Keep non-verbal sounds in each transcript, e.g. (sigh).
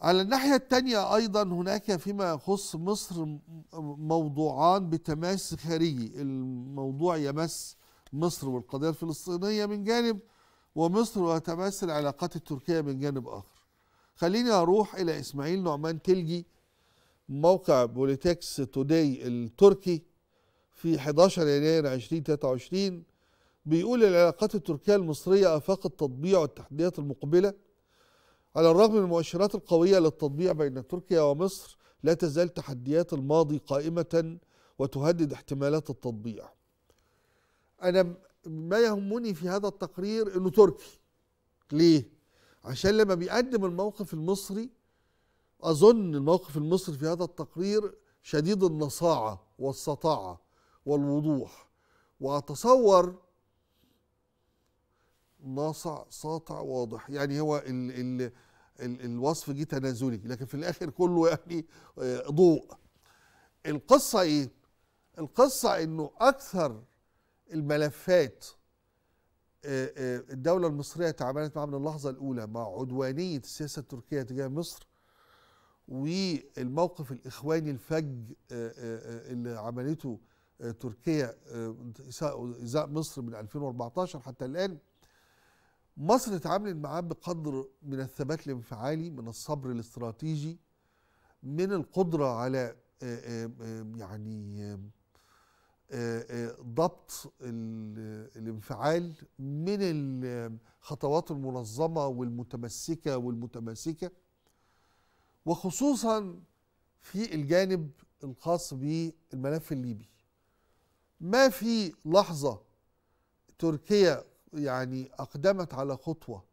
على الناحية الثانية أيضا هناك فيما يخص مصر موضوعان بتماس خارجي الموضوع يمس مصر والقضية الفلسطينية من جانب ومصر وتماس العلاقات التركية من جانب آخر خليني أروح إلى إسماعيل نعمان تلجي موقع بوليتكس توداي التركي في 11 يناير 2023 بيقول العلاقات التركية المصرية آفاق التطبيع والتحديات المقبلة على الرغم من المؤشرات القوية للتطبيع بين تركيا ومصر لا تزال تحديات الماضي قائمة وتهدد احتمالات التطبيع أنا ما يهمني في هذا التقرير أنه تركي ليه؟ عشان لما بيقدم الموقف المصري أظن الموقف المصري في هذا التقرير شديد النصاعة والسطاعة والوضوح وأتصور ناصع ساطع واضح يعني هو ال ال الوصف جه تنازلي لكن في الاخر كله يعني آه، ضوء القصه ايه القصه انه اكثر الملفات آه، آه، الدولة المصرية تعاملت معها من اللحظة الأولى مع عدوانية السياسة التركية تجاه مصر والموقف الإخواني الفج اللي عملته تركيا إزاء مصر من 2014 حتى الآن مصر اتعاملت معاه بقدر من الثبات الانفعالي من الصبر الاستراتيجي من القدرة على آه، آه، يعني آه، ضبط الانفعال من الخطوات المنظمة والمتمسكة والمتماسكة وخصوصا في الجانب الخاص بالملف الليبي ما في لحظة تركيا يعني أقدمت على خطوة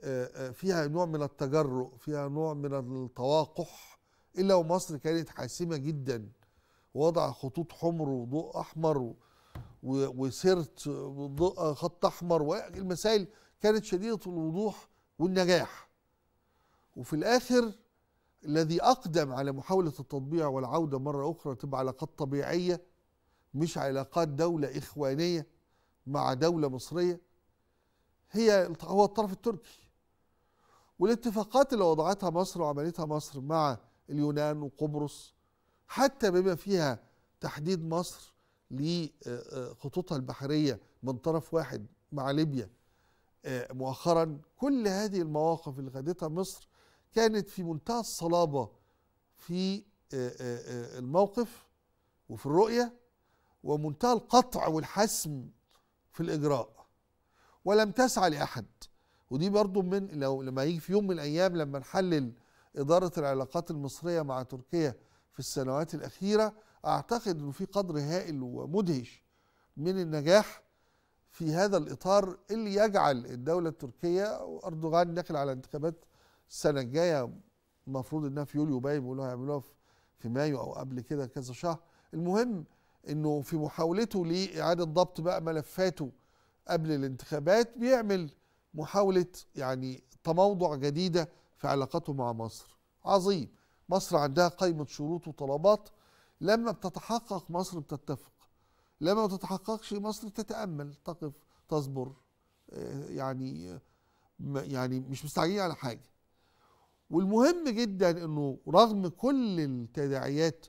آه، آه، فيها نوع من التجرؤ فيها نوع من التواقح إلا ومصر كانت حاسمة جدا وضع خطوط حمر وضوء أحمر وسرت ضوء خط أحمر والمسائل كانت شديدة الوضوح والنجاح وفي الآخر الذي أقدم على محاولة التطبيع والعودة مرة أخرى تبقى علاقات طبيعية مش علاقات دولة إخوانية مع دولة مصرية هي هو الطرف التركي والاتفاقات اللي وضعتها مصر وعملتها مصر مع اليونان وقبرص حتى بما فيها تحديد مصر لخطوطها آه، آه، البحرية من طرف واحد مع ليبيا آه، مؤخرا كل هذه المواقف اللي خدتها مصر كانت في منتهى الصلابة في الموقف وفي الرؤية ومنتهى القطع والحسم في الإجراء ولم تسعى لأحد ودي برضو من لو لما يجي في يوم من الأيام لما نحلل إدارة العلاقات المصرية مع تركيا في السنوات الأخيرة أعتقد أنه في قدر هائل ومدهش من النجاح في هذا الإطار اللي يجعل الدولة التركية وأردوغان داخل على انتخابات السنة الجاية المفروض انها في يوليو باين بيقولوا هيعملوها في مايو او قبل كده كذا شهر المهم انه في محاولته لاعاده ضبط بقى ملفاته قبل الانتخابات بيعمل محاوله يعني تموضع جديده في علاقاته مع مصر عظيم مصر عندها قائمه شروط وطلبات لما بتتحقق مصر بتتفق لما ما بتتحققش مصر تتامل تقف تصبر آه، يعني يعني مش مستعجلين على حاجه والمهم جدا انه رغم كل التداعيات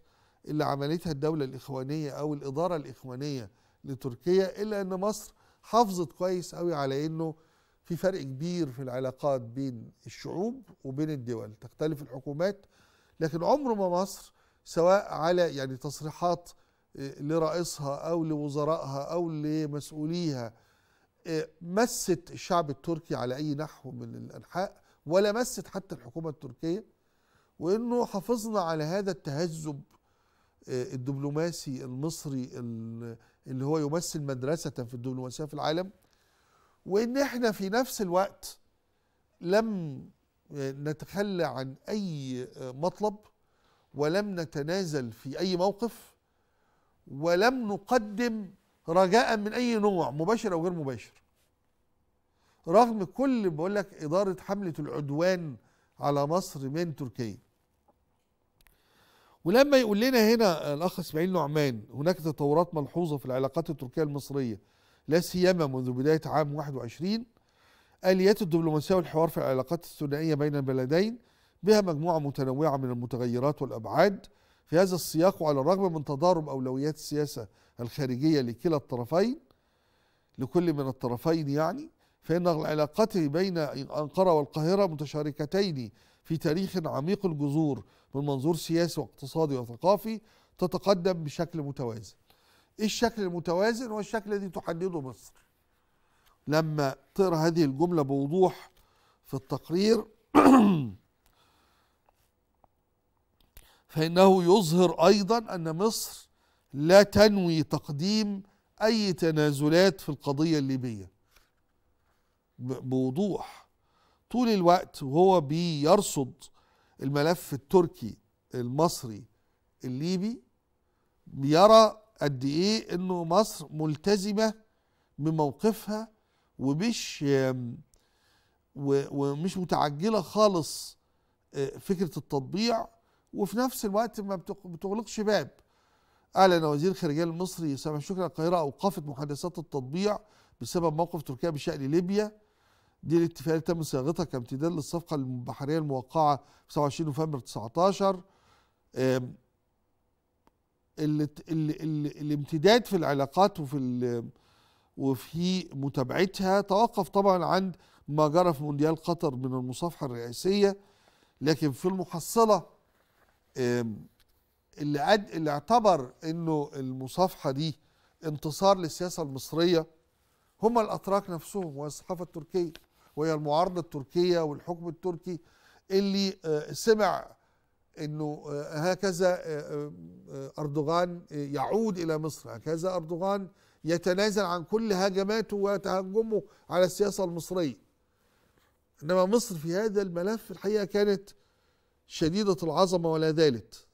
اللي عملتها الدولة الإخوانية أو الإدارة الإخوانية لتركيا إلا أن مصر حافظت كويس قوي على أنه في فرق كبير في العلاقات بين الشعوب وبين الدول تختلف الحكومات لكن عمر ما مصر سواء على يعني تصريحات آه، لرئيسها أو لوزرائها أو لمسؤوليها آه، مست الشعب التركي على أي نحو من الأنحاء ولا مست حتى الحكومة التركية وانه حافظنا على هذا التهذب آه، الدبلوماسي المصري اللي هو يمثل مدرسة في الدبلوماسية في العالم وإن إحنا في نفس الوقت لم آه، نتخلى عن أي آه، مطلب ولم نتنازل في أي موقف ولم نقدم رجاء من أي نوع مباشر أو غير مباشر رغم كل بقول لك إدارة حملة العدوان على مصر من تركيا ولما يقول لنا هنا الاخ اسماعيل نعمان هناك تطورات ملحوظه في العلاقات التركيه المصريه لا سيما منذ بدايه عام 21 اليات الدبلوماسيه والحوار في العلاقات الثنائيه بين البلدين بها مجموعه متنوعه من المتغيرات والابعاد في هذا السياق وعلى الرغم من تضارب اولويات السياسه الخارجيه لكلا الطرفين لكل من الطرفين يعني فان العلاقات بين انقره والقاهره متشاركتين في تاريخ عميق الجذور من منظور سياسي واقتصادي وثقافي تتقدم بشكل متوازن ايه الشكل المتوازن هو الشكل الذي تحدده مصر لما تقرا هذه الجمله بوضوح في التقرير (clears throat) فانه يظهر ايضا ان مصر لا تنوي تقديم اي تنازلات في القضيه الليبيه بوضوح طول الوقت وهو بيرصد الملف التركي المصري الليبي بيرى قد ايه انه مصر ملتزمه بموقفها ومش ومش متعجله خالص آه، فكره التطبيع وفي نفس الوقت ما بتغلقش باب اعلن وزير الخارجيه المصري سامح شكري القاهره اوقفت محادثات التطبيع بسبب موقف تركيا بشان ليبيا دي الاتفاقية تم صياغتها كامتداد للصفقة البحرية الموقعة في 27 نوفمبر 19 الامتداد في العلاقات وفي وفي متابعتها توقف طبعا عند ما جرى في مونديال قطر من المصافحة الرئاسية لكن في المحصلة اللي, عد اللي اعتبر انه المصافحة دي انتصار للسياسة المصرية هم الأتراك نفسهم والصحافة التركية وهي المعارضه التركيه والحكم التركي اللي آه، سمع انه آه، هكذا آه، اردوغان يعود الى مصر هكذا اردوغان يتنازل عن كل هجماته وتهجمه على السياسه المصريه انما مصر في هذا الملف الحقيقه كانت شديده العظمه ولا زالت